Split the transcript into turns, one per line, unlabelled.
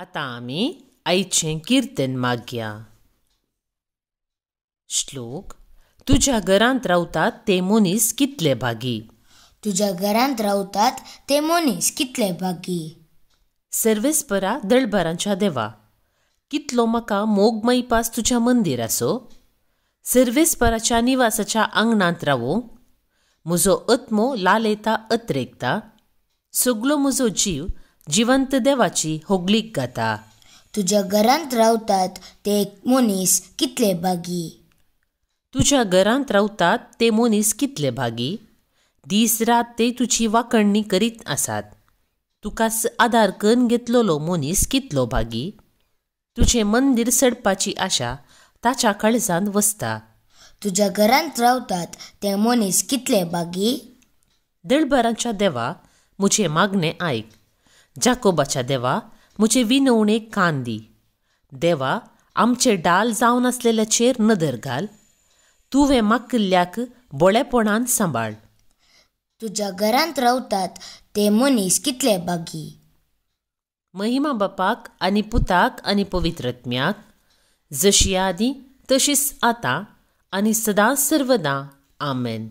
आता आम्ही आईचे कीर्तन मागया श्लोक तुझ्या घरांत रावतात ते मोनीस कितले भागी
तुझ्या घरांत रावतात ते मोनीस कितले भागी
सर्वेस्परा दळबारांच्या देवा कितलो म्हाका मोगमयी पास तुझ्या मंदीर आसो सर्वेस्पराच्या निवासाच्या आंगणांत रावो म्हजो अत्मो लालेता अत्रेकता सगळो म्हजो जीव जिवंत देवाची होगलीक गाता तुझ्या
घरांत रावतात ते मनीस कितले भागी
तुझ्या घरांत रावतात ते मनीस कितले भागी दीस रात ते तुझी वाकणणी करीत आसात तुका आदार करून घेतलेलो मनीस कितलो भागी तुझे मंदिर सडपाची आशा ताच्या काळजान वसता
तुझ्या घरांत रावतात ते मनीस कितले भागी
दळबरांच्या देवा म्हजें मागणे आयक जाकोबाच्या देवा म्हजे विनवणेक कान दी देवा आमचे डाल जावन आसलेल्याचेर नदर घाल तुवें किल्ल्याक बोळेपणान सांबाळ
तुज्या घरांत रावतात ते मनीस कितले बागी
महिमा बापाक आनी पुताक आनी पवित्रत्म्याक जशी आदी तशीच आतां आनी सदां सर्वदां आमेन